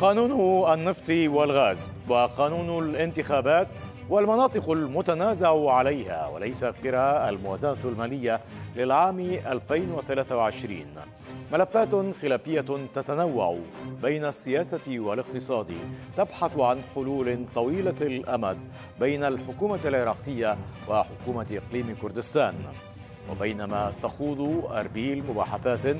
قانون النفط والغاز وقانون الانتخابات والمناطق المتنازع عليها وليس قراءة الموازنة المالية للعام 2023 ملفات خلافية تتنوع بين السياسة والاقتصاد تبحث عن حلول طويلة الأمد بين الحكومة العراقية وحكومة إقليم كردستان وبينما تخوض أربيل مباحثات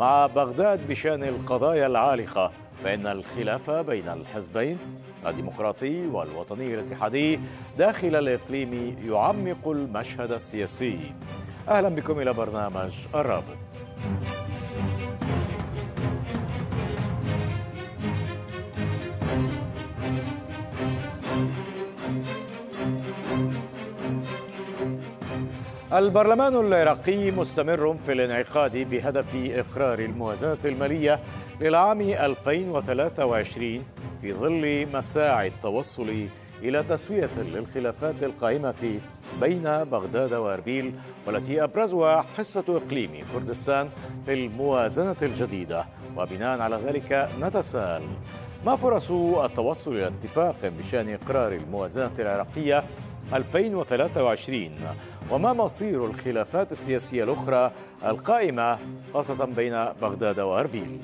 مع بغداد بشان القضايا العالقة فإن الخلاف بين الحزبين الديمقراطي والوطني الاتحادي داخل الإقليم يعمق المشهد السياسي أهلا بكم إلى برنامج الرابط البرلمان العراقي مستمر في الانعقاد بهدف إقرار الموازنة المالية للعام 2023 في ظل مساعي التوصل إلى تسوية للخلافات القائمة بين بغداد وأربيل والتي أبرزها حصة إقليم كردستان في الموازنة الجديدة وبناء على ذلك نتساءل ما فرص التوصل إلى اتفاق بشأن إقرار الموازنة العراقية 2023 وما مصير الخلافات السياسية الأخرى القائمة خاصة بين بغداد وأربيل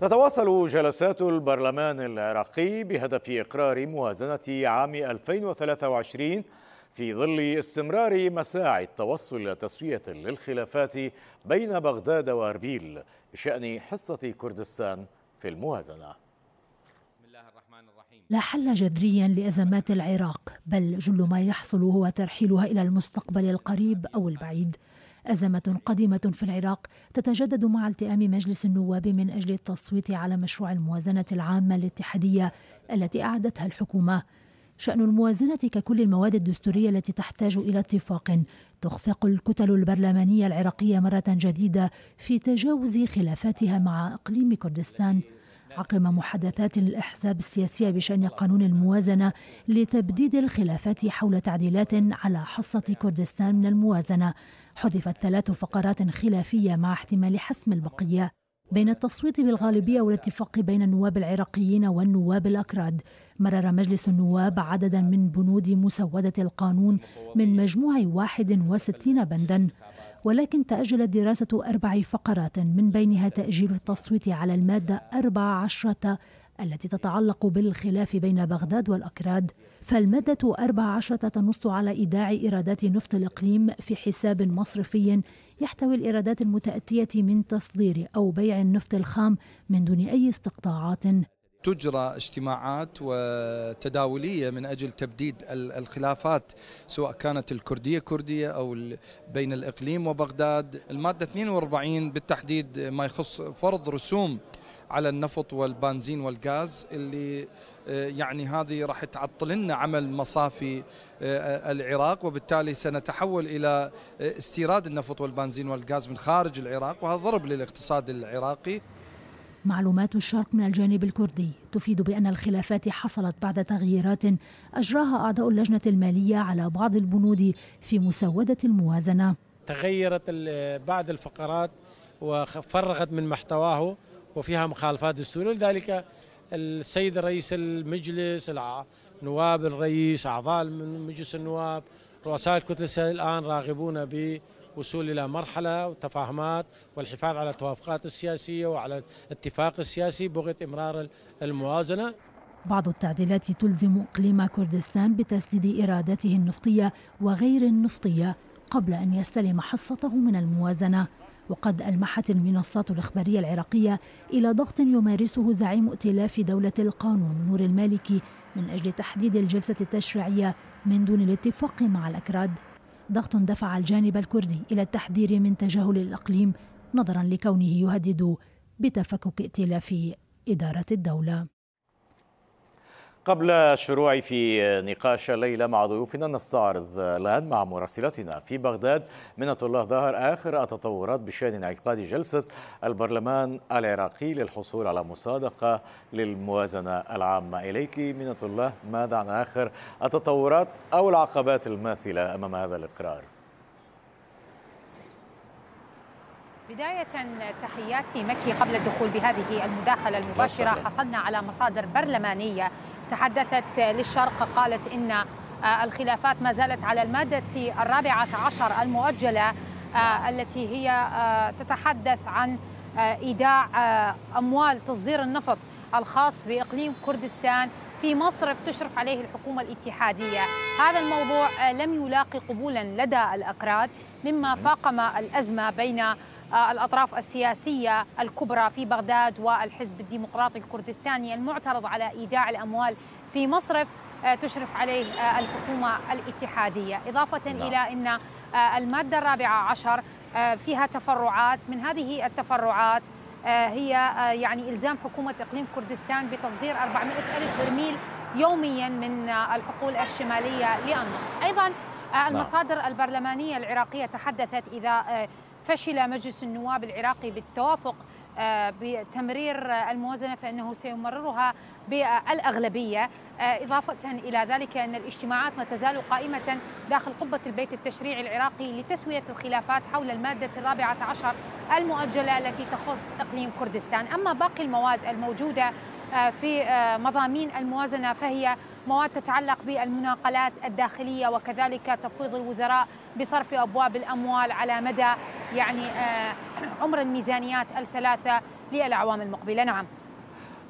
تتواصل جلسات البرلمان العراقي بهدف إقرار موازنة عام 2023 في ظل استمرار مساعي التوصل لتسوية للخلافات بين بغداد وأربيل بشأن حصة كردستان في الموازنة لا حل جذريا لأزمات العراق بل جل ما يحصل هو ترحيلها إلى المستقبل القريب أو البعيد أزمة قديمة في العراق تتجدد مع التئام مجلس النواب من أجل التصويت على مشروع الموازنة العامة الاتحادية التي أعدتها الحكومة شأن الموازنة ككل المواد الدستورية التي تحتاج إلى اتفاق تخفق الكتل البرلمانية العراقية مرة جديدة في تجاوز خلافاتها مع إقليم كردستان عقم محادثات الأحزاب السياسية بشأن قانون الموازنة لتبديد الخلافات حول تعديلات على حصة كردستان من الموازنة حذفت ثلاث فقرات خلافية مع احتمال حسم البقية بين التصويت بالغالبية والاتفاق بين النواب العراقيين والنواب الأكراد مرر مجلس النواب عددا من بنود مسودة القانون من مجموع 61 بندا ولكن تأجلت دراسة أربع فقرات من بينها تأجيل التصويت على المادة 14 التي تتعلق بالخلاف بين بغداد والأكراد فالمادة 14 تنص على إيداع إيرادات نفط الإقليم في حساب مصرفي يحتوي الإيرادات المتأتية من تصدير أو بيع النفط الخام من دون أي استقطاعات تجرى اجتماعات وتداوليه من اجل تبديد الخلافات سواء كانت الكرديه كرديه او بين الاقليم وبغداد، الماده 42 بالتحديد ما يخص فرض رسوم على النفط والبنزين والغاز اللي آه، يعني هذه راح تعطل لنا عمل مصافي آه، العراق وبالتالي سنتحول الى آه، استيراد النفط والبنزين والغاز من خارج العراق وهذا ضرب للاقتصاد العراقي معلومات الشرق من الجانب الكردي تفيد بأن الخلافات حصلت بعد تغييرات أجراها أعضاء اللجنة المالية على بعض البنود في مسودة الموازنة تغيرت بعض الفقرات وفرغت من محتواه وفيها مخالفات دستورية لذلك السيد رئيس المجلس نواب الرئيس أعضاء مجلس النواب رؤساء الكتلة الآن راغبون ب وصول إلى مرحلة وتفاهمات والحفاظ على التوافقات السياسية وعلى الاتفاق السياسي بغية إمرار الموازنة بعض التعديلات تلزم إقليم كردستان بتسديد إرادته النفطية وغير النفطية قبل أن يستلم حصته من الموازنة وقد ألمحت المنصات الإخبارية العراقية إلى ضغط يمارسه زعيم ائتلاف دولة القانون نور المالكي من أجل تحديد الجلسة التشريعية من دون الاتفاق مع الأكراد ضغط دفع الجانب الكردي إلى التحذير من تجاهل الإقليم نظرا لكونه يهدد بتفكك ائتلاف إدارة الدولة قبل الشروع في نقاش الليلة مع ضيوفنا نستعرض الآن مع مراسلتنا في بغداد منة الله ظاهر آخر التطورات بشأن انعقاد جلسة البرلمان العراقي للحصول على مصادقة للموازنة العامة إليك منة الله ماذا عن آخر التطورات أو العقبات الماثلة أمام هذا الإقرار؟ بداية تحياتي مكي قبل الدخول بهذه المداخلة المباشرة حصلنا على مصادر برلمانية تحدثت للشرق قالت إن آه، الخلافات ما زالت على المادة الرابعة عشر المؤجلة آه، التي هي آه، تتحدث عن إيداع أموال تصدير النفط الخاص بإقليم كردستان في مصرف تشرف عليه الحكومة الاتحادية هذا الموضوع لم يلاقي قبولا لدى الأكراد مما فاقم الأزمة بين آه، الأطراف السياسية الكبرى في بغداد والحزب الديمقراطي الكردستاني المعترض على إيداع الأموال في مصرف آه، تشرف عليه آه، الحكومة الاتحادية إضافة لا. نعم. إلى أن المادة الرابعة عشر فيها تفرعات من هذه التفرعات هي يعني إلزام حكومة إقليم كردستان بتصدير 400 ألف برميل يوميا من الحقول الشمالية للنفط أيضا نعم. المصادر البرلمانية العراقية تحدثت إذا فشل مجلس النواب العراقي بالتوافق آه، بتمرير الموازنة فإنه سيمررها بالأغلبية آه، إضافة إلى ذلك أن الاجتماعات ما تزال قائمة داخل قبة البيت التشريعي العراقي لتسوية الخلافات حول المادة الرابعة عشر المؤجلة التي تخص إقليم كردستان أما باقي المواد الموجودة آه، في مضامين الموازنة فهي مواد تتعلق بالمناقلات الداخلية وكذلك تفويض الوزراء بصرف أبواب الأموال على مدى يعني آه، عمر الميزانيات الثلاثة للأعوام المقبلة نعم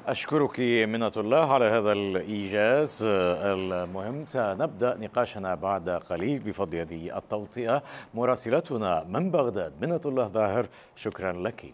أشكرك منة الله على هذا الإيجاز المهم سنبدأ نقاشنا بعد قليل بفضل هذه التوطئة مراسلتنا من بغداد منة الله ظاهر شكرا لك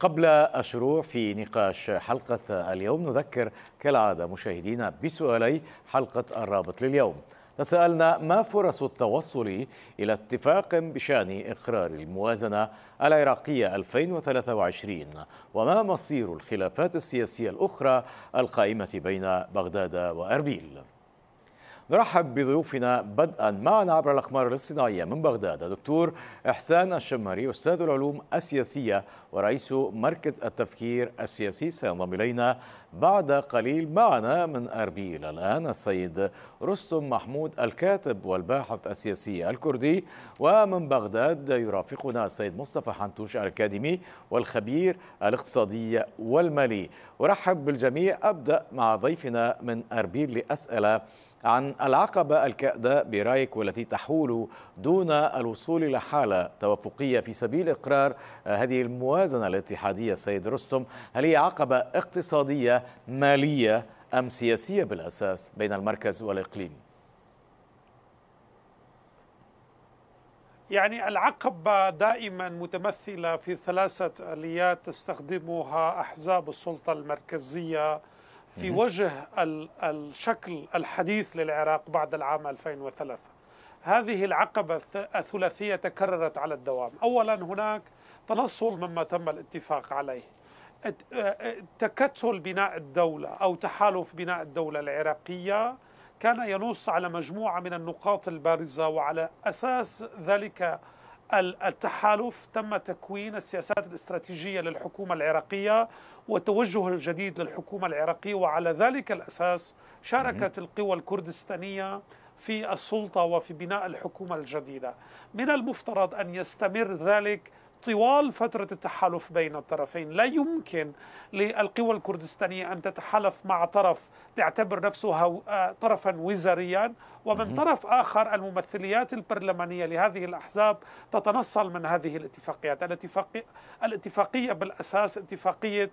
قبل الشروع في نقاش حلقة اليوم نذكر كالعادة مشاهدينا بسؤالي حلقة الرابط لليوم تساءلنا ما فرص التوصل إلى اتفاق بشأن إقرار الموازنة العراقية 2023 وما مصير الخلافات السياسية الأخرى القائمة بين بغداد وأربيل نرحب بضيوفنا بدءا معنا عبر الأقمار الصناعية من بغداد الدكتور إحسان الشمري أستاذ العلوم السياسية ورئيس مركز التفكير السياسي سينضم إلينا بعد قليل معنا من أربيل الآن السيد رستم محمود الكاتب والباحث السياسي الكردي ومن بغداد يرافقنا السيد مصطفى حنتوش الأكاديمي والخبير الاقتصادي والمالي أرحب بالجميع أبدأ مع ضيفنا من أربيل لأسأله عن العقبة الكأدة برايك والتي تحول دون الوصول إلى حالة توافقية في سبيل إقرار هذه الموازنة الاتحادية سيد رستم هل هي عقبة اقتصادية مالية أم سياسية بالأساس بين المركز والإقليم؟ يعني العقبة دائما متمثلة في ثلاثة آليات تستخدمها أحزاب السلطة المركزية في وجه الشكل الحديث للعراق بعد العام 2003 هذه العقبة الثلاثية تكررت على الدوام أولا هناك تنصل مما تم الاتفاق عليه تكتل بناء الدولة أو تحالف بناء الدولة العراقية كان ينص على مجموعة من النقاط البارزة وعلى أساس ذلك التحالف تم تكوين السياسات الاستراتيجية للحكومة العراقية وتوجه الجديد للحكومة العراقية وعلى ذلك الأساس شاركت القوى الكردستانية في السلطة وفي بناء الحكومة الجديدة من المفترض أن يستمر ذلك طوال فترة التحالف بين الطرفين لا يمكن للقوى الكردستانية أن تتحالف مع طرف تعتبر نفسه آه، طرفا وزاريا ومن طرف آخر الممثليات البرلمانية لهذه الأحزاب تتنصل من هذه الاتفاقيات الاتفاقية, الاتفاقية بالأساس اتفاقية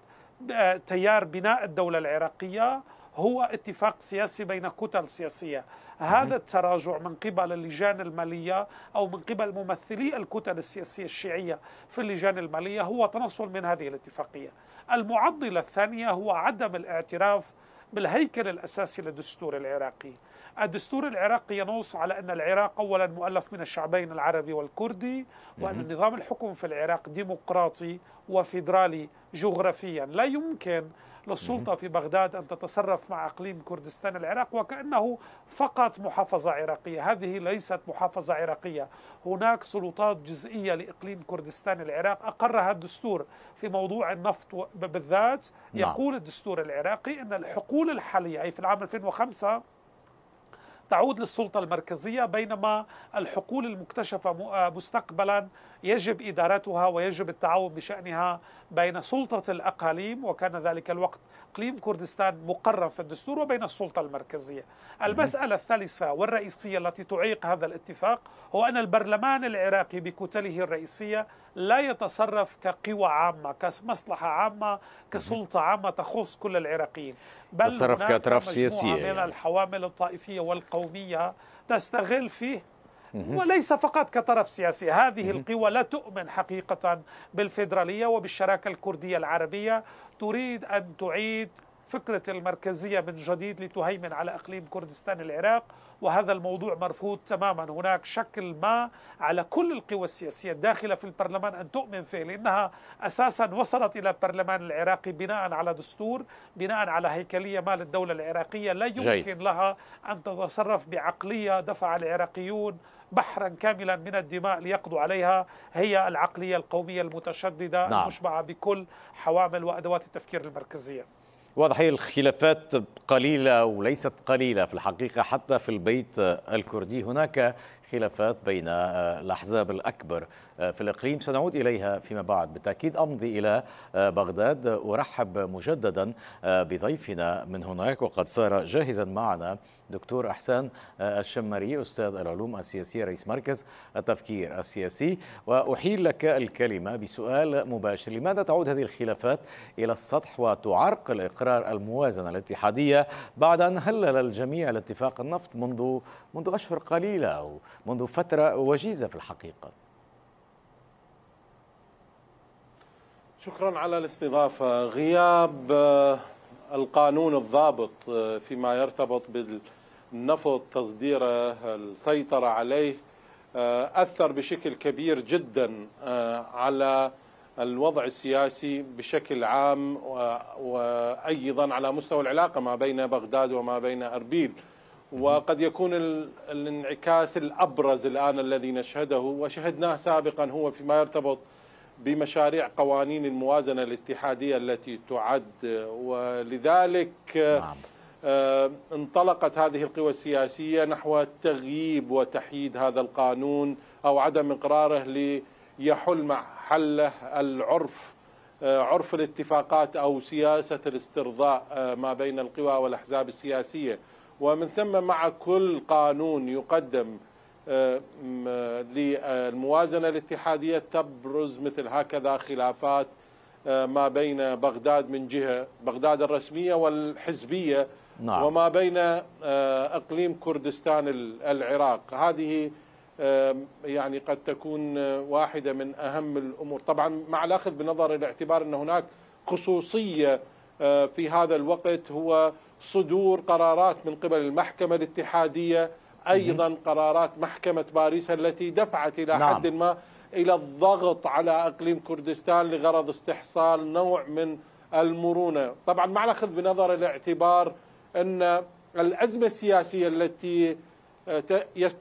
آه، تيار بناء الدولة العراقية هو اتفاق سياسي بين كتل سياسية هذا التراجع من قبل اللجان المالية أو من قبل ممثلي الكتل السياسية الشيعية في اللجان المالية هو تنصل من هذه الاتفاقية المعضلة الثانية هو عدم الاعتراف بالهيكل الأساسي للدستور العراقي الدستور العراقي ينص على أن العراق أولا مؤلف من الشعبين العربي والكردي وأن نظام الحكم في العراق ديمقراطي وفيدرالي جغرافيا لا يمكن للسلطة في بغداد أن تتصرف مع أقليم كردستان العراق وكأنه فقط محافظة عراقية هذه ليست محافظة عراقية هناك سلطات جزئية لإقليم كردستان العراق أقرها الدستور في موضوع النفط بالذات نعم. يقول الدستور العراقي أن الحقول الحالية أي في العام 2005 تعود للسلطة المركزية بينما الحقول المكتشفة آه، مستقبلا يجب إدارتها ويجب التعاون بشأنها بين سلطة الأقاليم وكان ذلك الوقت إقليم كردستان مقرر في الدستور وبين السلطة المركزية المسألة الثالثة والرئيسية التي تعيق هذا الاتفاق هو أن البرلمان العراقي بكتله الرئيسية لا يتصرف كقوى عامة كمصلحة عامة كسلطة عامة تخص كل العراقيين بل تصرف كأطراف سياسية من يعني. الحوامل الطائفية والقومية تستغل فيه وليس فقط كطرف سياسي هذه القوى لا تؤمن حقيقة بالفيدرالية وبالشراكة الكردية العربية تريد أن تعيد فكرة المركزية من جديد لتهيمن على أقليم كردستان العراق وهذا الموضوع مرفوض تماما هناك شكل ما على كل القوى السياسية الداخلة في البرلمان أن تؤمن فيه لأنها أساسا وصلت إلى البرلمان العراقي بناء على دستور بناء على هيكلية ما للدولة العراقية لا يمكن جاي. لها أن تتصرف بعقلية دفع العراقيون بحرا كاملا من الدماء ليقضوا عليها هي العقلية القومية المتشددة نعم. المشبعة بكل حوامل وأدوات التفكير المركزية واضح هي الخلافات قليلة وليست قليلة في الحقيقة حتى في البيت الكردي هناك خلافات بين الأحزاب الأكبر في الإقليم سنعود إليها فيما بعد بالتأكيد أمضي إلى بغداد أرحب مجددا بضيفنا من هناك وقد صار جاهزا معنا دكتور أحسان الشمري أستاذ العلوم السياسية رئيس مركز التفكير السياسي وأحيل لك الكلمة بسؤال مباشر لماذا تعود هذه الخلافات إلى السطح وتعرقل الإقليم استقرار الموازنة الاتحادية بعد أن هلل الجميع لاتفاق النفط منذ منذ أشهر قليلة أو منذ فترة وجيزة في الحقيقة شكرا على الاستضافة غياب القانون الضابط فيما يرتبط بالنفط تصديره السيطرة عليه آه، أثر بشكل كبير جدا آه، على الوضع السياسي بشكل عام وايضا على مستوى العلاقه ما بين بغداد وما بين اربيل وقد يكون الانعكاس الابرز الان الذي نشهده وشهدناه سابقا هو فيما يرتبط بمشاريع قوانين الموازنه الاتحاديه التي تعد ولذلك نعم. آه، انطلقت هذه القوى السياسيه نحو تغييب وتحييد هذا القانون او عدم اقراره ليحل مع حله العرف آه، عرف الاتفاقات او سياسه الاسترضاء آه، ما بين القوى والاحزاب السياسيه ومن ثم مع كل قانون يقدم آه، للموازنه الاتحاديه تبرز مثل هكذا خلافات ما بين بغداد من جهه بغداد الرسميه والحزبيه نعم. وما بين اقليم كردستان العراق هذه يعني قد تكون واحدة من أهم الأمور طبعا مع الأخذ بنظر الاعتبار أن هناك خصوصية آه، في هذا الوقت هو صدور قرارات من قبل المحكمة الاتحادية أيضا قرارات محكمة باريس التي دفعت إلى نعم. حد ما إلى الضغط على أقليم كردستان لغرض استحصال نوع من المرونة طبعا مع الأخذ بنظر الاعتبار أن الأزمة السياسية التي آه،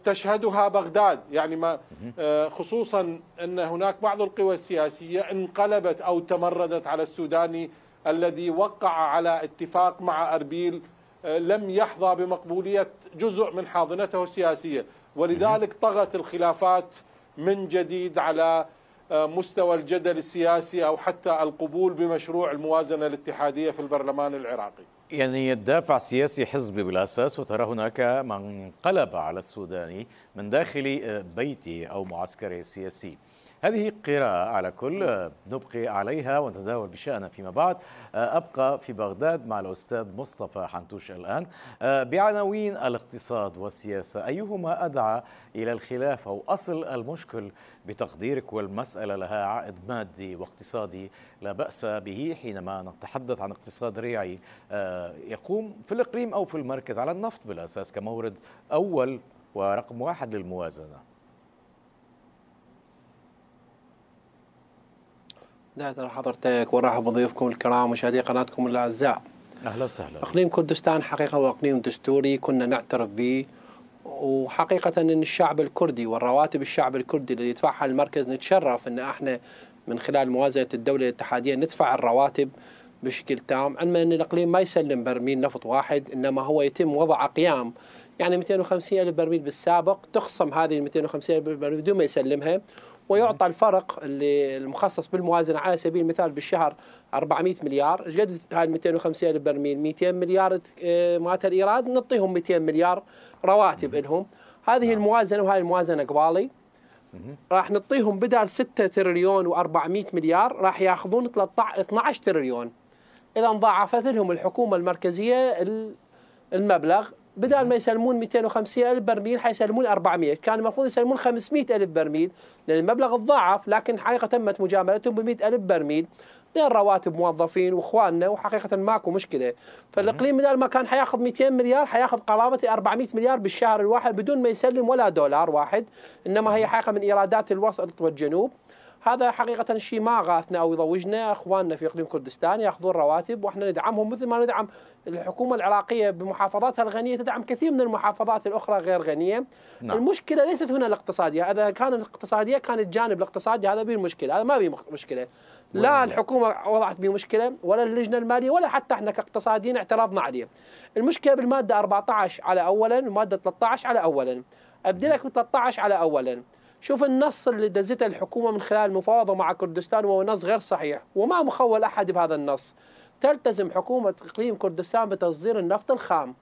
تشهدها بغداد يعني ما آه، خصوصا أن هناك بعض القوى السياسية انقلبت أو تمردت على السوداني الذي وقع على اتفاق مع أربيل آه، لم يحظى بمقبولية جزء من حاضنته السياسية ولذلك طغت الخلافات من جديد على مستوى الجدل السياسي أو حتى القبول بمشروع الموازنة الاتحادية في البرلمان العراقي يعني الدافع سياسي حزبي بالأساس وترى هناك من قلب على السوداني من داخل آه، بيتي أو معسكري السياسي هذه قراءة على كل آه، نبقي عليها ونتداول بشأنها فيما بعد آه، أبقى في بغداد مع الأستاذ مصطفى حنتوش الآن بعناوين الاقتصاد والسياسة أيهما أدعى إلى الخلاف أو أصل المشكل بتقديرك والمسألة لها عائد مادي واقتصادي لا بأس به حينما نتحدث عن اقتصاد ريعي يقوم في الإقليم أو في المركز على النفط بالأساس كمورد أول ورقم واحد للموازنة بداية نعم، حضرتك ونرحب بضيوفكم الكرام مشاهدي قناتكم الأعزاء أهلا وسهلا أقليم كردستان حقيقة هو أقليم دستوري كنا نعترف به وحقيقة أن الشعب الكردي والرواتب الشعب الكردي اللي يدفعها المركز نتشرف أن احنا من خلال موازنة الدولة الاتحادية ندفع الرواتب بشكل تام علما أن الإقليم ما يسلم برميل نفط واحد إنما هو يتم وضع أقيام يعني 250 ألف برميل بالسابق تخصم هذه 250 ألف برميل بدون ما يسلمها ويعطى الفرق اللي المخصص بالموازنة على سبيل المثال بالشهر 400 مليار جد هاي 250 ألف برميل 200 مليار آه، مات الإيراد نعطيهم 200 مليار رواتب لهم هذه نعم. الموازنة وهاي الموازنة قبالي راح نعطيهم بدل 6 تريليون و400 مليار راح ياخذون 13 12 تريليون اذا ضاعفت لهم الحكومه المركزيه المبلغ بدل ما يسلمون 250 ألف برميل حيسلمون 400 كان المفروض يسلمون 500 ألف برميل لأن المبلغ تضاعف لكن حقيقة تمت مجاملتهم ب 100 ألف برميل لأن رواتب موظفين وإخواننا وحقيقة ماكو مشكلة فالإقليم بدل ما كان حياخذ 200 مليار حياخذ قرابة 400 مليار بالشهر الواحد بدون ما يسلم ولا دولار واحد إنما هي حقيقة من إيرادات الوسط والجنوب هذا حقيقة شيء ما غاثنا أو يضوجنا أخواننا في إقليم كردستان يأخذون رواتب وإحنا ندعمهم مثل ما ندعم الحكومة العراقية بمحافظاتها الغنية تدعم كثير من المحافظات الأخرى غير غنية نعم. المشكلة ليست هنا الاقتصادية إذا كان الاقتصادية كان الجانب الاقتصادي هذا به المشكلة هذا ما به مشكلة لا الحكومة وضعت به مشكلة ولا اللجنة المالية ولا حتى احنا كاقتصاديين اعترضنا عليه المشكلة بالمادة 14 على أولا المادة 13 على أولا أبدلك ب 13 على أولا شوف النص اللي دزته الحكومة من خلال المفاوضة مع كردستان وهو نص غير صحيح وما مخول أحد بهذا النص تلتزم حكومة إقليم كردستان بتصدير النفط الخام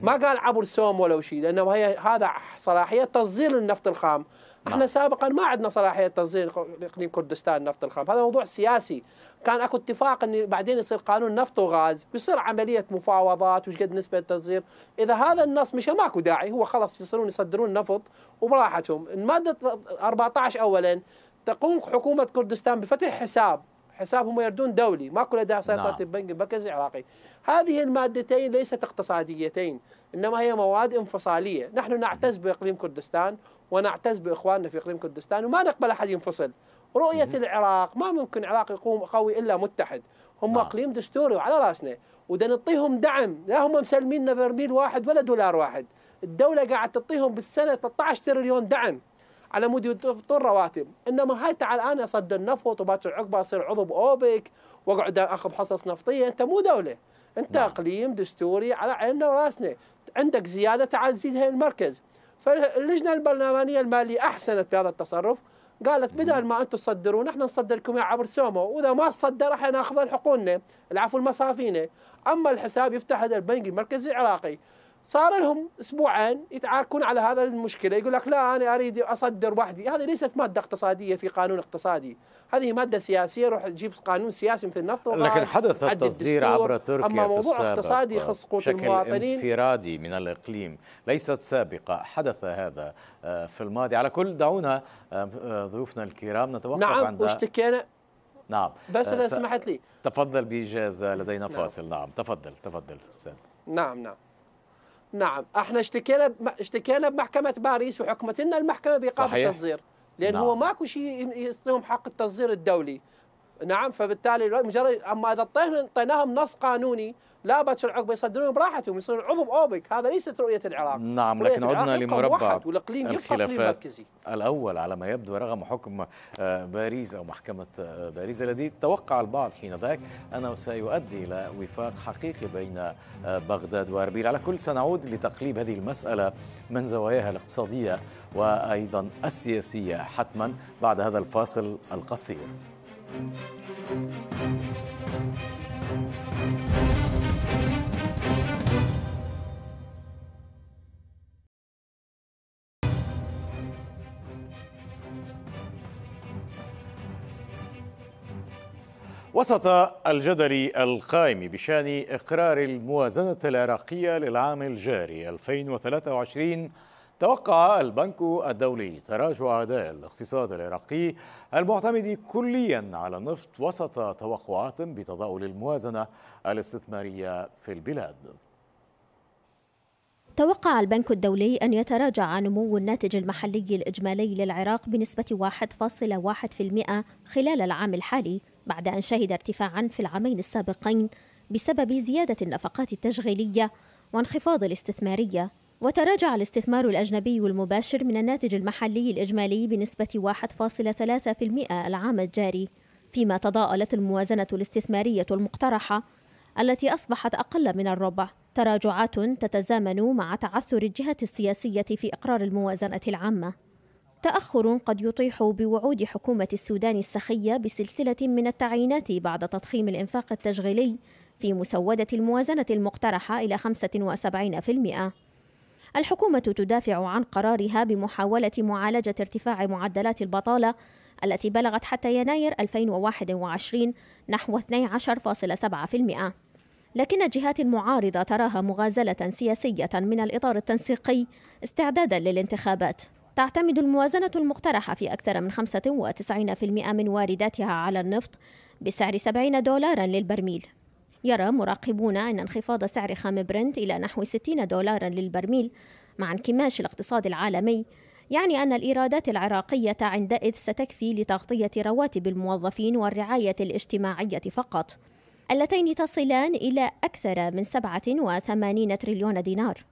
ما قال عبر سوم ولا شيء لأنه هي هذا صلاحية تصدير النفط الخام احنا نعم. سابقا ما عندنا صلاحيه تصدير اقليم كردستان نفط الخام هذا موضوع سياسي كان اكو اتفاق ان بعدين يصير قانون نفط وغاز ويصير عمليه مفاوضات وش قد نسبه التصدير اذا هذا النص مش ماكو داعي هو خلاص يصيرون يصدرون نفط وبراحتهم الماده 14 اولا تقوم حكومه كردستان بفتح حساب حساب هم يردون دولي ماكو لدى سيطره نعم. البنك المركزي العراقي هذه المادتين ليست اقتصاديتين انما هي مواد انفصاليه نحن نعتز باقليم كردستان ونعتز باخواننا في اقليم كردستان وما نقبل احد ينفصل رؤيه مم. العراق ما ممكن العراق يقوم قوي الا متحد هم آه. اقليم دستوري وعلى راسنا وده نعطيهم دعم لا هم مسلمين برميل واحد ولا دولار واحد الدوله قاعد تعطيهم بالسنه 13 تريليون دعم على مود يعطون رواتب انما هاي تعال انا اصدر نفط وباكر عقبه اصير عضو باوبك واقعد اخذ حصص نفطيه انت مو دوله انت نعم. اقليم دستوري على عيننا وراسنا عندك زياده تعال زيد هاي المركز فاللجنة البرلمانية المالية أحسنت بهذا التصرف قالت بدل ما أنتم تصدرون احنا نصدركم عبر سومو وإذا ما صدر راح ناخذ حقوقنا العفو المصافينة أما الحساب يفتح هذا البنك المركزي العراقي صار لهم اسبوعين يتعاركون على هذا المشكله يقول لك لا انا اريد اصدر وحدي هذه ليست ماده اقتصاديه في قانون اقتصادي هذه ماده سياسيه روح تجيب قانون سياسي مثل النفط لكن حدث التصدير عبر تركيا اما موضوع اقتصادي يخص قوت المواطنين انفرادي من الاقليم ليست سابقه حدث هذا آه، في الماضي على كل دعونا آه، آه، ضيوفنا الكرام نتوقف نعم عند واشتكينا نعم بس اذا سمحت لي تفضل باجازه لدينا نعم. فاصل نعم تفضل تفضل استاذ نعم نعم نعم احنا اشتكينا ب... اشتكينا بمحكمه باريس وحكمت لنا المحكمه بايقاف التصدير لان نعم. هو ماكو شيء يستهم حق التصدير الدولي نعم فبالتالي مجرد اما اذا اعطيناهم نص قانوني لا باكر عقبه يصدرون براحتهم يصيرون عضو اوبك هذا ليست رؤيه العراق نعم لكن عدنا لمربع والاقليم الخلافات الاول على ما يبدو رغم حكم آه، باريس او محكمه آه، باريس الذي توقع البعض حين ذاك انه سيؤدي الى وفاق حقيقي بين آه، بغداد واربيل على كل سنعود لتقليب هذه المساله من زواياها الاقتصاديه وايضا السياسيه حتما بعد هذا الفاصل القصير Thank you. وسط الجدل القائم بشان إقرار الموازنة العراقية للعام الجاري 2023 توقع البنك الدولي تراجع أداء الاقتصاد العراقي المعتمد كليا على النفط وسط توقعات بتضاؤل الموازنة الاستثمارية في البلاد توقع البنك الدولي أن يتراجع نمو الناتج المحلي الإجمالي للعراق بنسبة 1.1% خلال العام الحالي بعد أن شهد ارتفاعا في العامين السابقين بسبب زيادة النفقات التشغيلية وانخفاض الاستثمارية وتراجع الاستثمار الأجنبي المباشر من الناتج المحلي الإجمالي بنسبة 1.3% العام الجاري فيما تضاءلت الموازنة الاستثمارية المقترحة التي أصبحت أقل من الربع تراجعات تتزامن مع تعثر الجهة السياسية في إقرار الموازنة العامة تأخر قد يطيح بوعود حكومة السودان السخية بسلسلة من التعيينات بعد تضخيم الإنفاق التشغيلي في مسودة الموازنة المقترحة إلى 75%. الحكومة تدافع عن قرارها بمحاولة معالجة ارتفاع معدلات البطالة التي بلغت حتى يناير 2021 نحو 12.7%. لكن الجهات المعارضة تراها مغازلة سياسية من الإطار التنسيقي استعدادا للانتخابات تعتمد الموازنة المقترحة في أكثر من 95% من وارداتها على النفط بسعر 70 دولارا للبرميل يرى مراقبون أن انخفاض سعر خام برنت إلى نحو 60 دولارا للبرميل مع انكماش الاقتصاد العالمي يعني أن الإيرادات العراقية عندئذ ستكفي لتغطية رواتب الموظفين والرعاية الاجتماعية فقط اللتين تصلان إلى أكثر من 87 تريليون دينار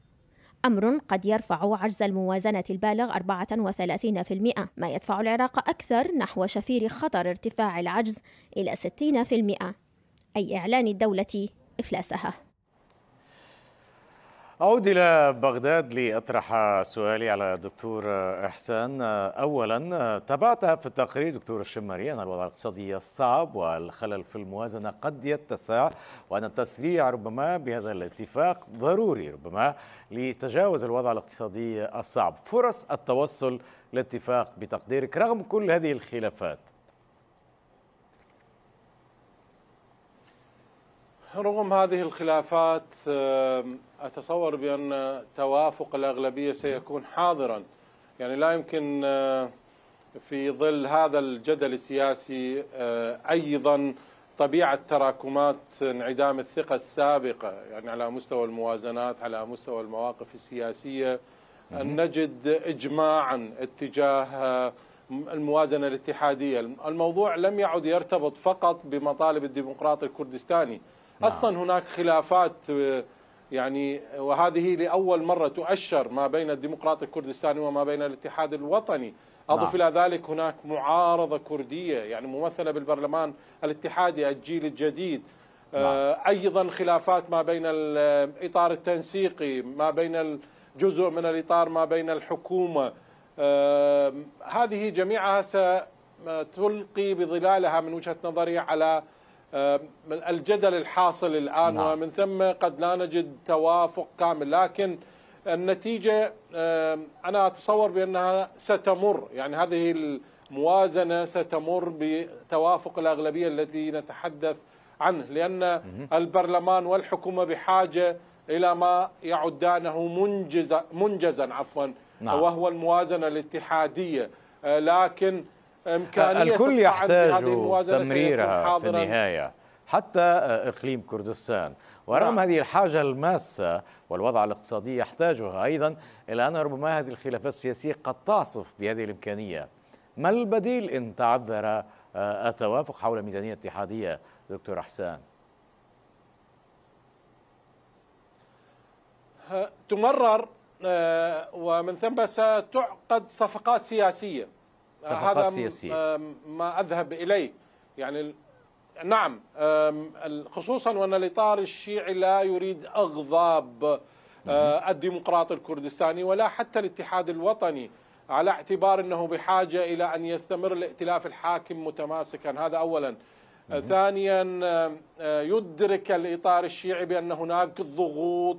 أمر قد يرفع عجز الموازنة البالغ 34% ما يدفع العراق أكثر نحو شفير خطر ارتفاع العجز إلى 60% أي إعلان الدولة إفلاسها أعود إلى بغداد لأطرح سؤالي على دكتور إحسان أولا تابعت في التقرير دكتور الشماري أن الوضع الاقتصادي الصعب والخلل في الموازنة قد يتسع وأن التسريع ربما بهذا الاتفاق ضروري ربما لتجاوز الوضع الاقتصادي الصعب فرص التوصل لاتفاق بتقديرك رغم كل هذه الخلافات رغم هذه الخلافات أتصور بأن توافق الأغلبية سيكون حاضرا يعني لا يمكن في ظل هذا الجدل السياسي أيضا طبيعة تراكمات انعدام الثقة السابقة يعني على مستوى الموازنات على مستوى المواقف السياسية أن نجد إجماعا اتجاه الموازنة الاتحادية الموضوع لم يعد يرتبط فقط بمطالب الديمقراطي الكردستاني نعم. أصلا هناك خلافات آه، يعني وهذه لأول مرة تؤشر ما بين الديمقراطي الكردستاني وما بين الاتحاد الوطني أضف نعم. إلى ذلك هناك معارضة كردية يعني ممثلة بالبرلمان الاتحادي الجيل الجديد آه، نعم. أيضا خلافات ما بين الإطار آه، التنسيقي ما بين جزء من الإطار ما بين الحكومة هذه جميعها ستلقي بظلالها من وجهة نظري على آه، من الجدل الحاصل الآن نعم. ومن ثم قد لا نجد توافق كامل لكن النتيجة آه، أنا أتصور بأنها ستمر يعني هذه الموازنة ستمر بتوافق الأغلبية التي نتحدث عنه لأن البرلمان والحكومة بحاجة إلى ما يعدانه منجزا, منجزا عفوا نعم. وهو الموازنة الاتحادية آه، لكن إمكانية الكل يحتاج تمريرها في النهاية حتى آه، إقليم كردستان ورغم نعم. هذه الحاجة الماسة والوضع الاقتصادي يحتاجها أيضا إلى أن ربما هذه الخلافات السياسية قد تعصف بهذه الإمكانية ما البديل إن تعذر آه، التوافق حول ميزانية اتحادية دكتور أحسان تمرر آه، ومن ثم ستعقد صفقات سياسيه صفقات سياسية ما أذهب إليه يعني نعم خصوصا وأن الإطار الشيعي لا يريد أغضاب آه، الديمقراطي الكردستاني ولا حتى الاتحاد الوطني على اعتبار أنه بحاجة إلى أن يستمر الائتلاف الحاكم متماسكا هذا أولا ثانيا آه، يدرك الإطار الشيعي بأن هناك ضغوط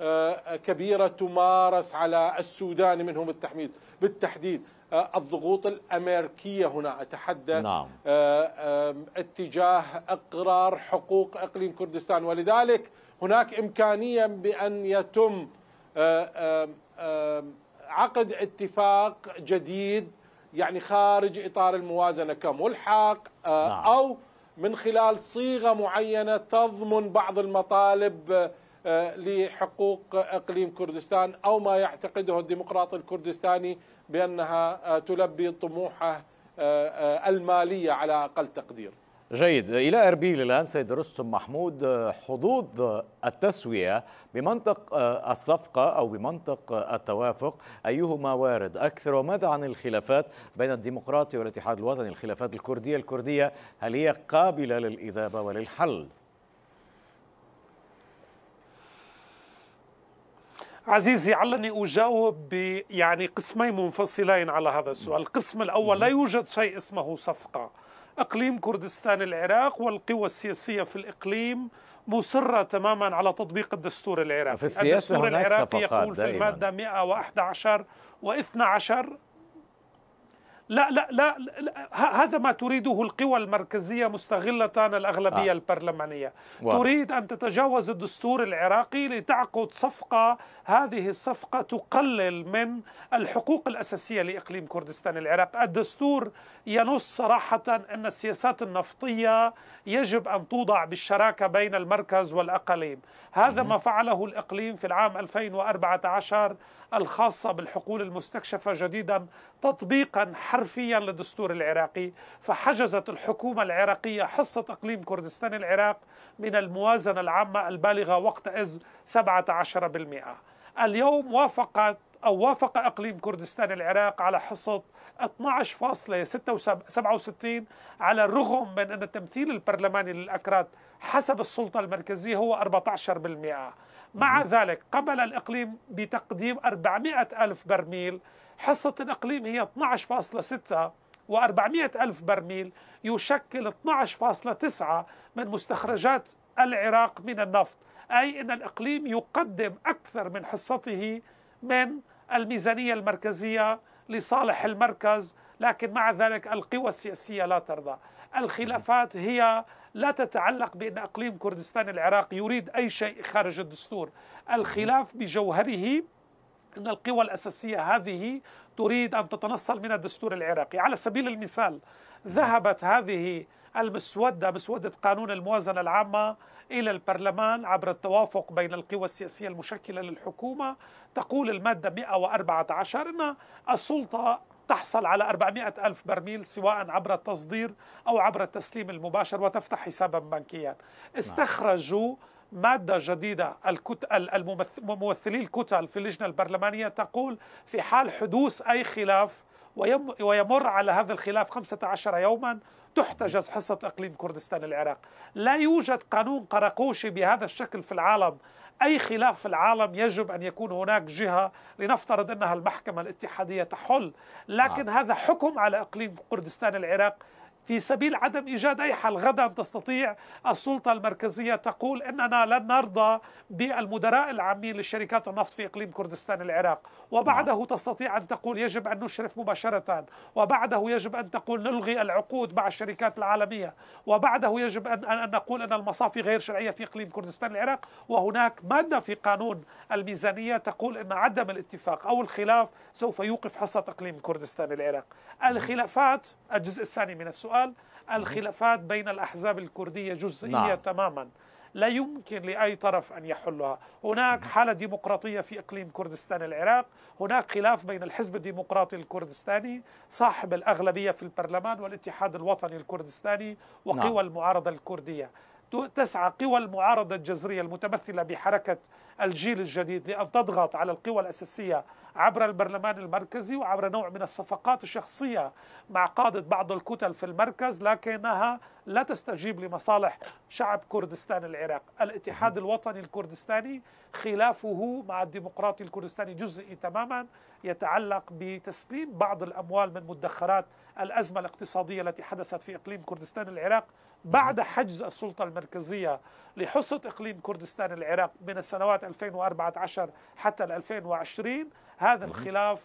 آه، كبيرة تمارس على السودان منهم التحميد بالتحديد آه، الضغوط الأمريكية هنا أتحدث نعم. آه، اتجاه إقرار حقوق إقليم كردستان ولذلك هناك إمكانية بأن يتم آه، عقد اتفاق جديد يعني خارج إطار الموازنة كملحق نعم. أو من خلال صيغة معينة تضمن بعض المطالب لحقوق اقليم كردستان او ما يعتقده الديمقراطي الكردستاني بأنها آه، تلبي طموحه آه، آه، المالية على أقل تقدير جيد إلى أربيل الآن سيد رستم محمود حظوظ التسوية بمنطق الصفقة أو بمنطق التوافق أيهما وارد أكثر وماذا عن الخلافات بين الديمقراطي والاتحاد الوطني الخلافات الكردية الكردية هل هي قابلة للإذابة وللحل؟ عزيزي علني أجاوب ب يعني قسمين منفصلين على هذا السؤال القسم الأول لا يوجد شيء اسمه صفقة أقليم كردستان العراق والقوى السياسية في الإقليم مصرة تماما على تطبيق الدستور العراقي في الدستور العراقي يقول في المادة 111 و12 لا لا لا, لا هذا ما تريده القوى المركزية مستغلة الأغلبية آه. البرلمانية واضح. تريد أن تتجاوز الدستور العراقي لتعقد صفقة هذه الصفقة تقلل من الحقوق الأساسية لإقليم كردستان العراق الدستور ينص صراحة أن السياسات النفطية يجب أن توضع بالشراكة بين المركز والأقاليم هذا ما فعله الإقليم في العام 2014 الخاصة بالحقول المستكشفة جديدا تطبيقا حرفيا للدستور العراقي فحجزت الحكومة العراقية حصة إقليم كردستان العراق من الموازنة العامة البالغة وقتئذ 17% اليوم وافقت أو وافق إقليم كردستان العراق على حصة 12.67 على الرغم من أن التمثيل البرلماني للأكراد حسب السلطة المركزية هو 14% مع ذلك قبل الإقليم بتقديم 400 ألف برميل حصة الإقليم هي 12.6 و400 ألف برميل يشكل 12.9 من مستخرجات العراق من النفط أي أن الإقليم يقدم أكثر من حصته من الميزانية المركزية لصالح المركز لكن مع ذلك القوى السياسية لا ترضى الخلافات هي لا تتعلق بأن أقليم كردستان العراق يريد أي شيء خارج الدستور الخلاف بجوهره أن القوى الأساسية هذه تريد أن تتنصل من الدستور العراقي على سبيل المثال ذهبت هذه المسودة مسودة قانون الموازنة العامة إلى البرلمان عبر التوافق بين القوى السياسية المشكلة للحكومة تقول المادة 114 أن السلطة تحصل على 400 ألف برميل سواء عبر التصدير أو عبر التسليم المباشر وتفتح حسابا بنكيا نعم. استخرجوا مادة جديدة ممثلي الكتل في اللجنة البرلمانية تقول في حال حدوث أي خلاف ويمر على هذا الخلاف 15 يوما تحتجز حصة إقليم كردستان العراق لا يوجد قانون قرقوشي بهذا الشكل في العالم أي خلاف في العالم يجب أن يكون هناك جهة لنفترض أنها المحكمة الاتحادية تحل لكن آه. هذا حكم على إقليم كردستان العراق في سبيل عدم إيجاد أي حل غدا تستطيع السلطة المركزية تقول أننا لن نرضى بالمدراء العامين لشركات النفط في إقليم كردستان العراق وبعده نعم. تستطيع أن تقول يجب أن نشرف مباشرة وبعده يجب أن تقول نلغي العقود مع الشركات العالمية وبعده يجب أن, أن نقول أن المصافي غير شرعية في إقليم كردستان العراق وهناك مادة في قانون الميزانية تقول أن عدم الاتفاق أو الخلاف سوف يوقف حصة إقليم كردستان العراق نعم. الخلافات الجزء الثاني من السؤال السؤال الخلافات بين الأحزاب الكردية جزئية نعم. تماما لا يمكن لأي طرف أن يحلها هناك نعم. حالة ديمقراطية في إقليم كردستان العراق هناك خلاف بين الحزب الديمقراطي الكردستاني صاحب الأغلبية في البرلمان والاتحاد الوطني الكردستاني وقوى نعم. المعارضة الكردية تسعى قوى المعارضة الجزرية المتمثلة بحركة الجيل الجديد لأن تضغط على القوى الأساسية عبر البرلمان المركزي وعبر نوع من الصفقات الشخصية مع قادة بعض الكتل في المركز لكنها لا تستجيب لمصالح شعب كردستان العراق الاتحاد الوطني الكردستاني خلافه مع الديمقراطي الكردستاني جزئي تماما يتعلق بتسليم بعض الأموال من مدخرات الأزمة الاقتصادية التي حدثت في إقليم كردستان العراق بعد حجز السلطة المركزية لحصة إقليم كردستان العراق من السنوات 2014 حتى 2020 هذا الخلاف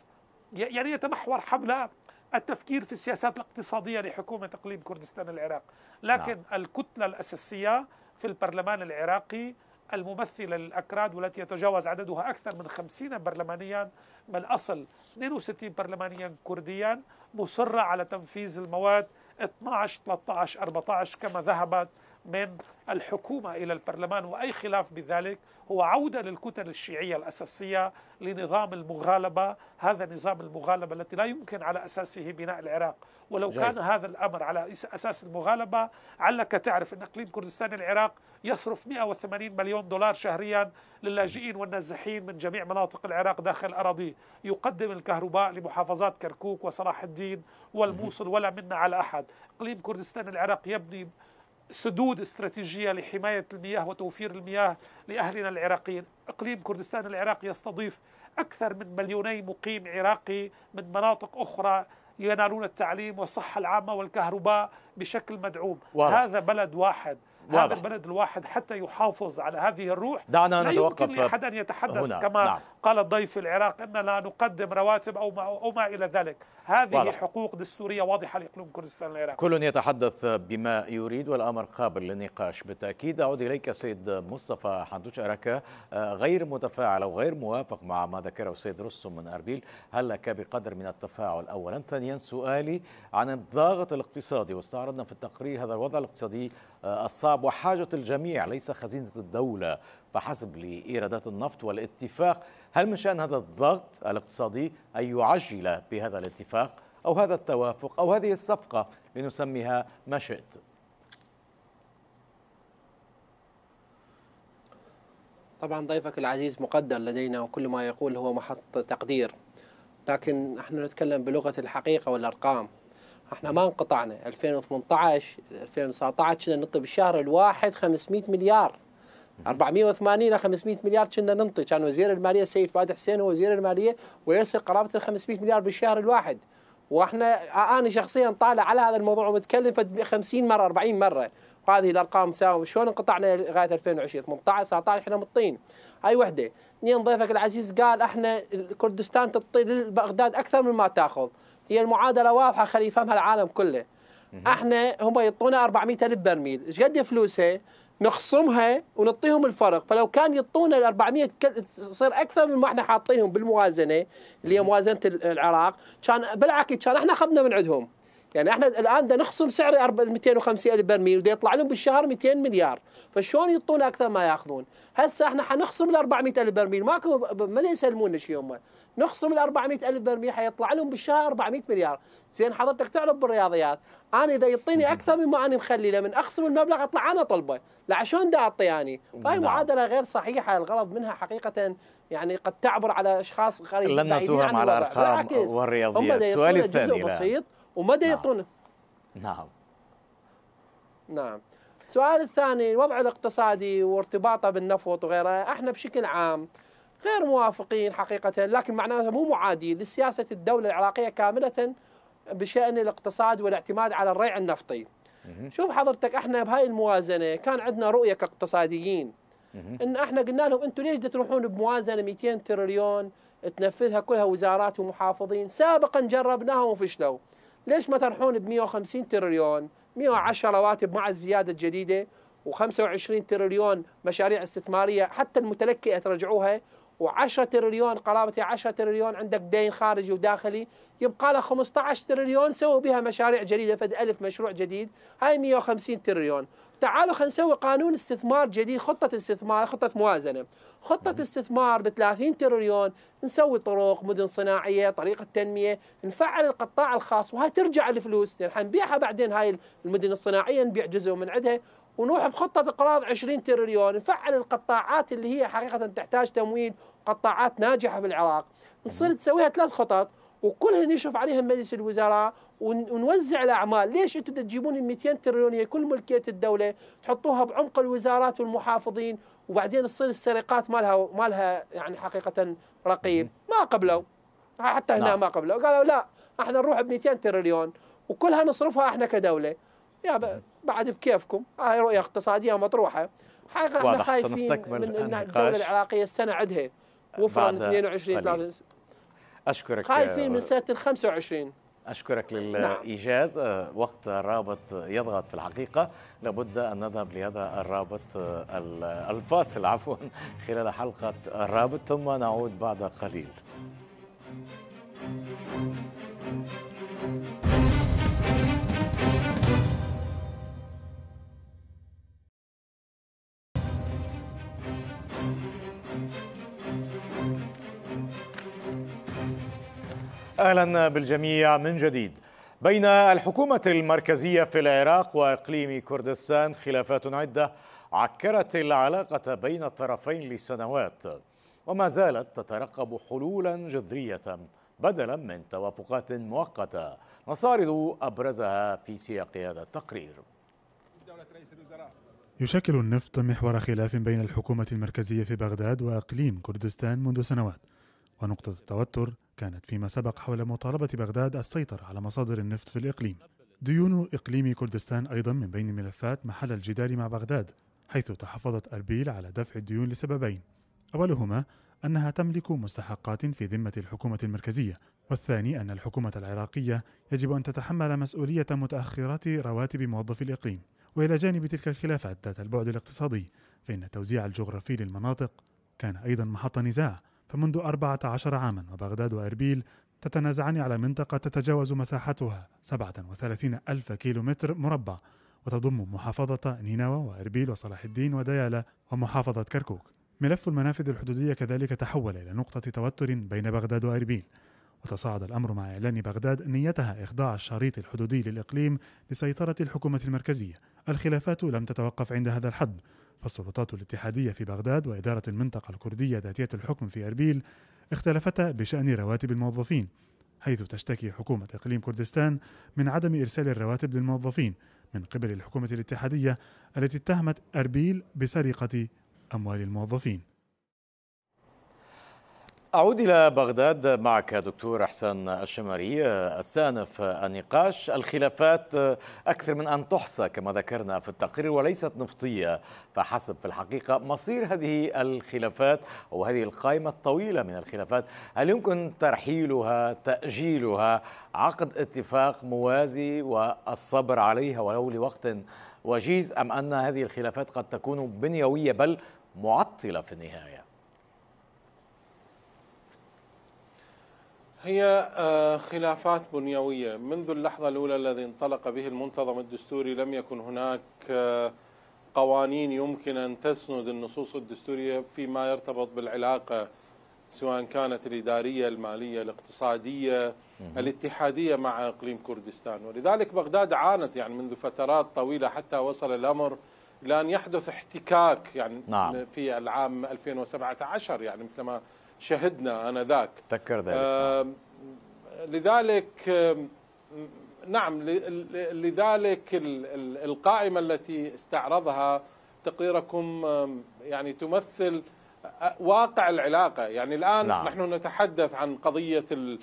يعني يتمحور حول التفكير في السياسات الاقتصادية لحكومة إقليم كردستان العراق لكن نعم. الكتلة الأساسية في البرلمان العراقي الممثلة للأكراد والتي يتجاوز عددها أكثر من 50 برلمانيا من أصل 62 برلمانيا كرديا مصرة على تنفيذ المواد 12 13 14 كما ذهبت من الحكومة إلى البرلمان وأي خلاف بذلك هو عودة للكتل الشيعية الأساسية لنظام المغالبة هذا نظام المغالبة التي لا يمكن على أساسه بناء العراق ولو جاي. كان هذا الأمر على أساس المغالبة علك تعرف أن إقليم كردستان العراق يصرف 180 مليون دولار شهريا للاجئين والنازحين من جميع مناطق العراق داخل أراضيه يقدم الكهرباء لمحافظات كركوك وصلاح الدين والموصل ولا منا على أحد إقليم كردستان العراق يبني سدود استراتيجية لحماية المياه وتوفير المياه لأهلنا العراقيين إقليم كردستان العراقي يستضيف أكثر من مليوني مقيم عراقي من مناطق أخرى ينالون التعليم والصحة العامة والكهرباء بشكل مدعوم واضح. هذا بلد واحد واضح. هذا البلد الواحد حتى يحافظ على هذه الروح دعنا لا نتوقف يمكن لأحد أن يتحدث هنا. كما نعم. قال الضيف في العراق اننا لا نقدم رواتب او ما, أو ما الى ذلك هذه واضح. حقوق دستوريه واضحه لاقليم كردستان العراق كل يتحدث بما يريد والامر قابل للنقاش بالتاكيد اعود اليك سيد مصطفى حندوش اراك آه، غير متفاعل او غير موافق مع ما ذكره السيد رستم من اربيل هل لك بقدر من التفاعل اولا ثانيا سؤالي عن الضغط الاقتصادي واستعرضنا في التقرير هذا الوضع الاقتصادي آه، الصعب وحاجه الجميع ليس خزينه الدوله فحسب لايرادات النفط والاتفاق هل من شأن هذا الضغط الاقتصادي أن يعجل بهذا الاتفاق أو هذا التوافق أو هذه الصفقة لنسميها ما شئت طبعا ضيفك العزيز مقدر لدينا وكل ما يقول هو محط تقدير لكن نحن نتكلم بلغة الحقيقة والأرقام احنا ما انقطعنا 2018 2019 كنا نطلب الشهر الواحد 500 مليار 480 ل 500 مليار كنا ننطي كان وزير الماليه السيد فادي حسين هو وزير الماليه ويصل قرابه ال 500 مليار بالشهر الواحد واحنا انا شخصيا طالع على هذا الموضوع ومتكلم 50 مره 40 مره وهذه الارقام ساوي شلون انقطعنا لغايه 2020 18 19 احنا مطين هاي وحده اثنين ضيفك العزيز قال احنا كردستان تطي لبغداد اكثر مما تاخذ هي المعادله واضحه خلي يفهمها العالم كله احنا هم يعطونا 400 الف برميل ايش قد فلوسها نخصمها ونعطيهم الفرق فلو كان يعطونا ال 400 تصير اكثر من ما احنا حاطينهم بالموازنه اللي هي موازنه العراق كان بالعكس كان احنا اخذنا من عندهم يعني احنا الان بدنا نخصم سعر 250 الف برميل ودا يطلع لهم بالشهر 200 مليار فشلون يعطونا اكثر ما ياخذون هسه احنا حنخصم ال 400 الف برميل ماكو ما يسلمونا شيء هم نخصم ال 400 ألف برميل حيطلع لهم بالشهر 400 مليار زين حضرتك تعرف بالرياضيات انا اذا يعطيني اكثر مما انا مخلي من اخصم المبلغ اطلع انا طلبه لا دا اعطي يعني هاي نعم. معادله غير صحيحه الغرض منها حقيقه يعني قد تعبر على اشخاص غريبين لن نتوهم على الارقام والرياضيات سؤالي الثاني جزء بسيط ومدى نعم. يعطونه نعم نعم السؤال الثاني الوضع الاقتصادي وارتباطه بالنفط وغيره احنا بشكل عام غير موافقين حقيقة لكن معناته مو معادين لسياسة الدولة العراقية كاملة بشأن الاقتصاد والاعتماد على الريع النفطي شوف حضرتك احنا بهاي الموازنة كان عندنا رؤية كاقتصاديين ان احنا قلنا لهم انتم ليش تروحون بموازنة 200 تريليون تنفذها كلها وزارات ومحافظين سابقا جربناها وفشلوا ليش ما تروحون ب 150 تريليون 110 رواتب مع الزيادة الجديدة و25 تريليون مشاريع استثمارية حتى المتلكئة ترجعوها و10 تريليون قرابة 10 تريليون عندك دين خارجي وداخلي يبقى له 15 تريليون سووا بها مشاريع جديدة فد ألف مشروع جديد هاي 150 تريليون تعالوا خلينا نسوي قانون استثمار جديد خطة استثمار خطة موازنة خطة استثمار ب 30 تريليون نسوي طرق مدن صناعية طريقة تنمية نفعل القطاع الخاص وهاي ترجع الفلوس نحن حنبيعها بعدين هاي المدن الصناعية نبيع جزء من عندها ونروح بخطة إقراض 20 تريليون نفعل القطاعات اللي هي حقيقة تحتاج تمويل قطاعات ناجحة في العراق نصير تسويها ثلاث خطط وكلهن يشرف عليهم مجلس الوزراء ونوزع الاعمال، ليش انتم تجيبون ال 200 تريليون هي كل ملكيه الدوله تحطوها بعمق الوزارات والمحافظين وبعدين تصير السرقات مالها مالها يعني حقيقه رقيب، ما قبلوا حتى هنا نعم. ما قبلوا، قالوا لا احنا نروح ب 200 تريليون وكلها نصرفها احنا كدوله يا بعد بكيفكم هاي رؤيه اقتصاديه مطروحه حقيقه احنا خايفين من الدوله العراقيه السنه عندها وفرا 22 23 اشكرك خايفين من آه، سنه 25 أشكرك نعم. للإيجاز نعم. وقت الرابط يضغط في الحقيقة لابد أن نذهب لهذا الرابط آه، الفاصل عفوا خلال حلقة الرابط ثم نعود بعد قليل اهلا بالجميع من جديد بين الحكومه المركزيه في العراق واقليم كردستان خلافات عده عكرت العلاقه بين الطرفين لسنوات وما زالت تترقب حلولا جذريه بدلا من توافقات مؤقته نستعرض ابرزها في سياق هذا التقرير يشكل النفط محور خلاف بين الحكومه المركزيه في بغداد واقليم كردستان منذ سنوات ونقطه التوتر كانت فيما سبق حول مطالبة بغداد السيطرة على مصادر النفط في الإقليم ديون إقليم كردستان أيضا من بين ملفات محل الجدال مع بغداد حيث تحفظت أربيل على دفع الديون لسببين أولهما أنها تملك مستحقات في ذمة الحكومة المركزية والثاني أن الحكومة العراقية يجب أن تتحمل مسؤولية متأخرات رواتب موظفي الإقليم وإلى جانب تلك الخلافات ذات البعد الاقتصادي فإن التوزيع الجغرافي للمناطق كان أيضا محط نزاع فمنذ 14 عاما وبغداد وأربيل تتنازعان على منطقة تتجاوز مساحتها 37 ألف كيلومتر مربع وتضم محافظة نينوى وأربيل وصلاح الدين وديالة ومحافظة كركوك ملف المنافذ الحدودية كذلك تحول إلى نقطة توتر بين بغداد وأربيل وتصاعد الأمر مع إعلان بغداد نيتها إخضاع الشريط الحدودي للإقليم لسيطرة الحكومة المركزية الخلافات لم تتوقف عند هذا الحد فالسلطات الاتحادية في بغداد وإدارة المنطقة الكردية ذاتية الحكم في أربيل اختلفتا بشأن رواتب الموظفين حيث تشتكي حكومة إقليم كردستان من عدم إرسال الرواتب للموظفين من قبل الحكومة الاتحادية التي اتهمت أربيل بسرقة أموال الموظفين أعود إلى بغداد معك دكتور أحسان الشمري السانف النقاش الخلافات أكثر من أن تحصى كما ذكرنا في التقرير وليست نفطية فحسب في الحقيقة مصير هذه الخلافات وهذه القائمة الطويلة من الخلافات هل يمكن ترحيلها تأجيلها عقد اتفاق موازي والصبر عليها ولو لوقت وجيز أم أن هذه الخلافات قد تكون بنيوية بل معطلة في النهاية هي آه، خلافات بنيوية منذ اللحظة الأولى الذي انطلق به المنتظم الدستوري لم يكن هناك آه، قوانين يمكن أن تسند النصوص الدستورية فيما يرتبط بالعلاقة سواء كانت الإدارية المالية الاقتصادية الاتحادية مع إقليم كردستان ولذلك بغداد عانت يعني منذ فترات طويلة حتى وصل الأمر إلى أن يحدث احتكاك يعني نعم. في العام 2017 يعني مثلما شهدنا انذاك تذكر ذلك آه لذلك آه نعم لذلك القائمه التي استعرضها تقريركم يعني تمثل واقع العلاقه يعني الان نعم. نحن نتحدث عن قضيه ال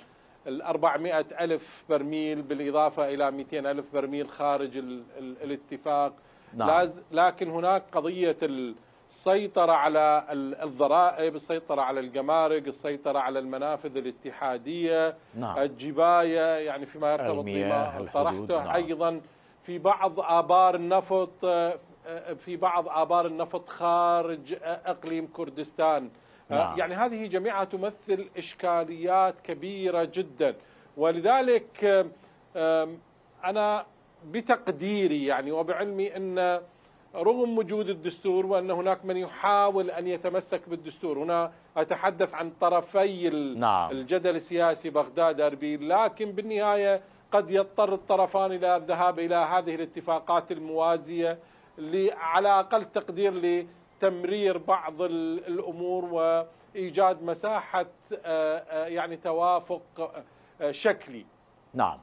400 ألف برميل بالإضافة إلى 200 ألف برميل خارج الاتفاق نعم. لكن هناك قضية ال سيطر على الضرائب السيطرة على الجمارك السيطرة على المنافذ الاتحادية نعم. الجباية يعني فيما يرتبط بما طرحته نعم. أيضا في بعض آبار النفط آه، آه، في بعض آبار النفط خارج آه، أقليم كردستان نعم. يعني هذه جميعها تمثل إشكاليات كبيرة جدا ولذلك أنا بتقديري يعني وبعلمي أن رغم وجود الدستور وان هناك من يحاول ان يتمسك بالدستور، هنا اتحدث عن طرفي نعم. الجدل السياسي بغداد اربيل، لكن بالنهايه قد يضطر الطرفان الى الذهاب الى هذه الاتفاقات الموازيه على اقل تقدير لتمرير بعض الامور وايجاد مساحه آه، آه، يعني توافق آه، شكلي. نعم.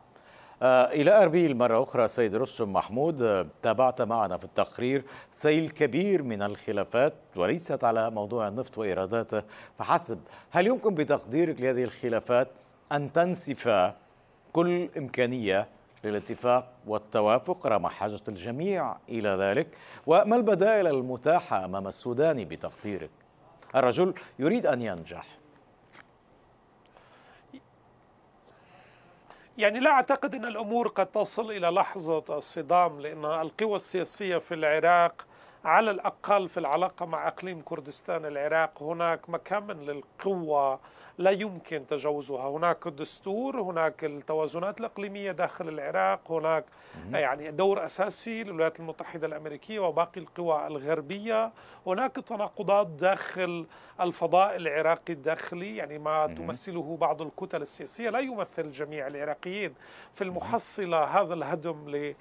آه، إلى أربيل مرة أخرى سيد رستم محمود آه، تابعت معنا في التقرير سيل كبير من الخلافات وليست على موضوع النفط وإيراداته فحسب هل يمكن بتقديرك لهذه الخلافات أن تنسف كل إمكانية للاتفاق والتوافق رغم حاجة الجميع إلى ذلك وما البدائل المتاحة أمام السوداني بتقديرك الرجل يريد أن ينجح يعني لا أعتقد أن الأمور قد تصل إلى لحظة الصدام لأن القوى السياسية في العراق على الأقل في العلاقة مع أقليم كردستان العراق هناك مكان للقوة لا يمكن تجاوزها هناك الدستور هناك التوازنات الإقليمية داخل العراق هناك يعني دور أساسي للولايات المتحدة الأمريكية وباقي القوى الغربية هناك تناقضات داخل الفضاء العراقي الداخلي يعني ما تمثله بعض الكتل السياسية لا يمثل جميع العراقيين في المحصلة هذا الهدم ل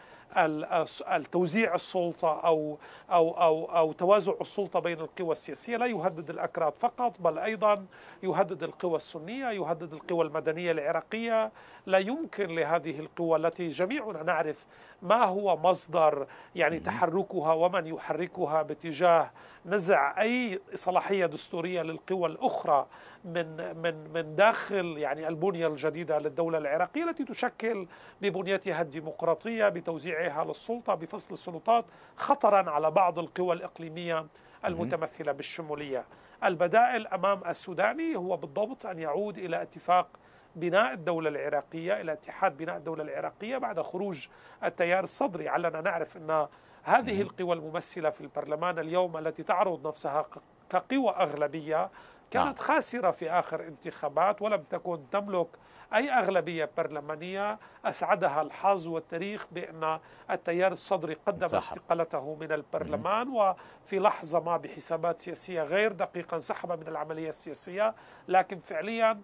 التوزيع السلطة أو, أو, أو, أو توازع السلطة بين القوى السياسية لا يهدد الأكراد فقط بل أيضا يهدد القوى السنية يهدد القوى المدنية العراقية لا يمكن لهذه القوى التي جميعنا نعرف ما هو مصدر يعني تحركها ومن يحركها باتجاه نزع اي صلاحيه دستوريه للقوى الاخرى من من من داخل يعني البنيه الجديده للدوله العراقيه التي تشكل ببنيتها الديمقراطيه بتوزيعها للسلطه بفصل السلطات خطرا على بعض القوى الاقليميه المتمثله بالشموليه. البدائل امام السوداني هو بالضبط ان يعود الى اتفاق بناء الدولة العراقية إلى اتحاد بناء الدولة العراقية بعد خروج التيار الصدري علنا نعرف أن هذه القوى الممثلة في البرلمان اليوم التي تعرض نفسها كقوى أغلبية كانت نعم. خاسرة في آخر انتخابات ولم تكن تملك أي أغلبية برلمانية أسعدها الحظ والتاريخ بأن التيار الصدري قدم صحب. استقالته من البرلمان وفي لحظة ما بحسابات سياسية غير دقيقة انسحب من العملية السياسية لكن فعليا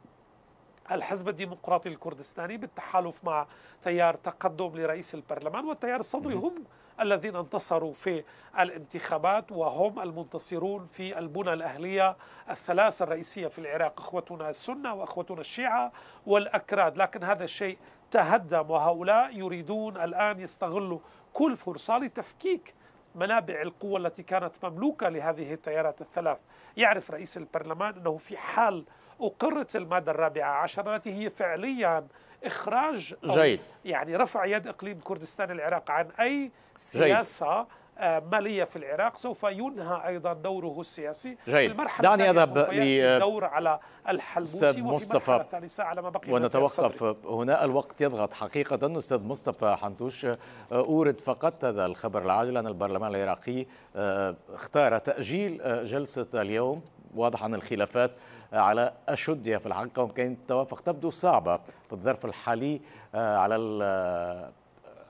الحزب الديمقراطي الكردستاني بالتحالف مع تيار تقدم لرئيس البرلمان والتيار الصدري هم الذين انتصروا في الانتخابات وهم المنتصرون في البنى الأهلية الثلاثة الرئيسية في العراق أخوتنا السنة وأخوتنا الشيعة والأكراد لكن هذا الشيء تهدم وهؤلاء يريدون الآن يستغلوا كل فرصة لتفكيك منابع القوة التي كانت مملوكة لهذه التيارات الثلاث يعرف رئيس البرلمان أنه في حال أقرت المادة الرابعة عشر التي هي فعليا إخراج جيد يعني رفع يد إقليم كردستان العراق عن أي سياسة آه، ماليه في العراق سوف ينهى ايضا دوره السياسي جيد. المرحله دعني اذهب دور على الحلبوسي مصطفى الثالثه على ما بقي ونتوقف هنا الوقت يضغط حقيقه استاذ مصطفى حنتوش آه، اورد فقط هذا الخبر العاجل ان البرلمان العراقي آه، اختار تاجيل جلسه اليوم واضح ان الخلافات على أشدها في الحقيقة وإمكانية التوافق تبدو صعبة في الظرف الحالي آه، على آه،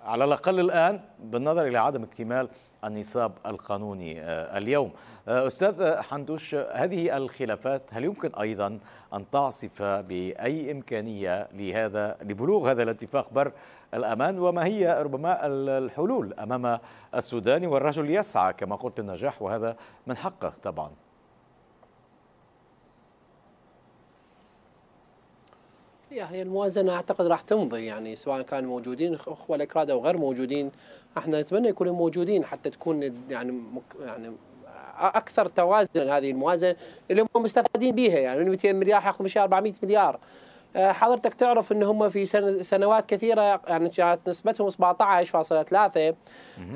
على الأقل الآن بالنظر إلى عدم اكتمال النصاب القانوني آه، اليوم أستاذ حندوش هذه الخلافات هل يمكن أيضا أن تعصف بأي إمكانية لهذا لبلوغ هذا الاتفاق بر الأمان وما هي ربما الحلول أمام السوداني والرجل يسعى كما قلت النجاح وهذا من حقه طبعاً هي الموازنه اعتقد راح تمضي يعني سواء كانوا موجودين اخوه الاكراد او غير موجودين احنا نتمنى يكونوا موجودين حتى تكون يعني مك يعني اكثر توازنا هذه الموازنه اللي هم مستفادين بها يعني 200 مليار ياخذ 400 مليار آه، حضرتك تعرف ان هم في سنوات كثيره يعني كانت نسبتهم 17.3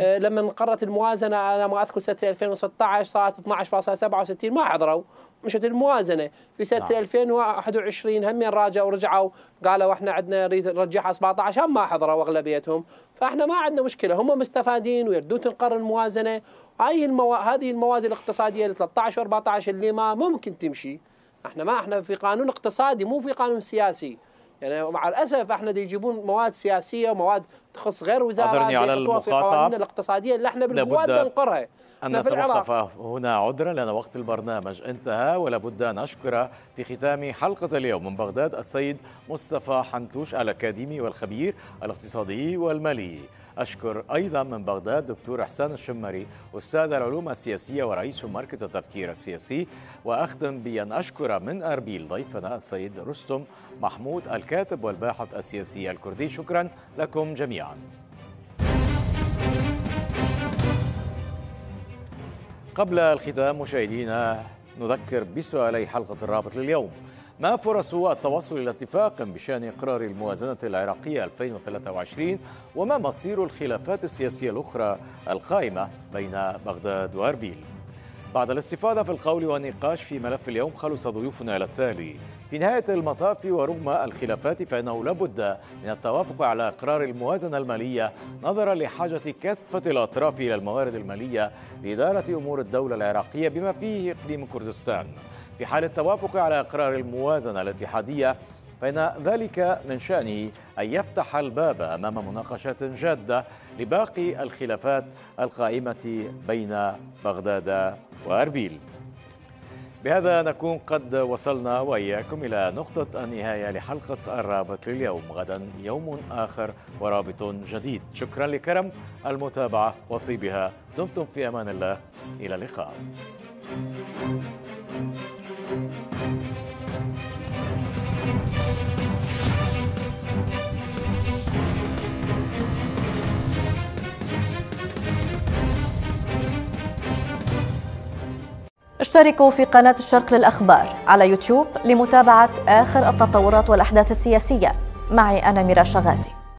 آه، لما انقرت الموازنه انا ما اذكر سنه 2016 صارت 12.67 ما حضروا مشت الموازنه في سنه نعم. 2021 هم راجعوا ورجعوا قالوا احنا عندنا نريد نرجعها 17 هم ما حضروا اغلبيتهم فاحنا ما عندنا مشكله هم مستفادين ويردون تنقر الموازنه هاي المو... هذه المواد الاقتصاديه 13 و14 اللي ما ممكن تمشي احنا ما احنا في قانون اقتصادي مو في قانون سياسي يعني مع الاسف احنا دي يجيبون مواد سياسيه ومواد تخص غير وزارات على المخاطب الاقتصاديه اللي احنا بنقرها ننقرها أن نتوقف هنا عذرا لأن وقت البرنامج انتهى ولا بد أن أشكر في ختام حلقة اليوم من بغداد السيد مصطفى حنتوش الأكاديمي والخبير الاقتصادي والمالي أشكر أيضا من بغداد دكتور إحسان الشمري أستاذ العلوم السياسية ورئيس مركز التفكير السياسي وأختم بأن أشكر من أربيل ضيفنا السيد رستم محمود الكاتب والباحث السياسي الكردي شكرا لكم جميعا قبل الختام مشاهدينا نذكر بسؤالي حلقة الرابط لليوم ما فرص التوصل إلى اتفاق بشأن إقرار الموازنة العراقية 2023 وما مصير الخلافات السياسية الأخرى القائمة بين بغداد وأربيل بعد الاستفادة في القول والنقاش في ملف اليوم خلص ضيوفنا إلى التالي في نهاية المطاف ورغم الخلافات فإنه لابد من التوافق على إقرار الموازنة المالية نظرا لحاجة كافة الأطراف إلى الموارد المالية لإدارة أمور الدولة العراقية بما فيه إقليم كردستان في حال التوافق على اقرار الموازنه الاتحاديه فإن ذلك من شأنه أن يفتح الباب أمام مناقشات جادة لباقي الخلافات القائمة بين بغداد وأربيل بهذا نكون قد وصلنا وإياكم إلى نقطة النهاية لحلقة الرابط لليوم غدا يوم آخر ورابط جديد شكرا لكرم المتابعة وطيبها دمتم في أمان الله إلى اللقاء thank you اشتركوا في قناة الشرق للأخبار على يوتيوب لمتابعة آخر التطورات والأحداث السياسية معي أنا ميرا شغازي